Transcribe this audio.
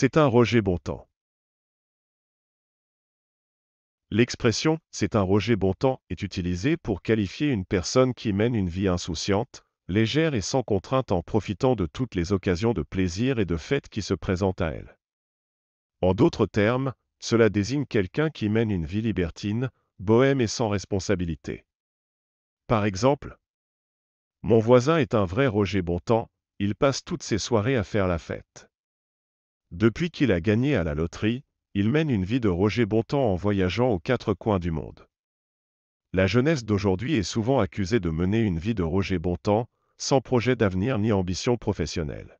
c'est un Roger Bontemps. L'expression c'est un Roger Bontemps est utilisée pour qualifier une personne qui mène une vie insouciante, légère et sans contrainte en profitant de toutes les occasions de plaisir et de fête qui se présentent à elle. En d'autres termes, cela désigne quelqu'un qui mène une vie libertine, bohème et sans responsabilité. Par exemple, Mon voisin est un vrai Roger Bontemps, il passe toutes ses soirées à faire la fête. Depuis qu'il a gagné à la loterie, il mène une vie de Roger Bontemps en voyageant aux quatre coins du monde. La jeunesse d'aujourd'hui est souvent accusée de mener une vie de Roger Bontemps, sans projet d'avenir ni ambition professionnelle.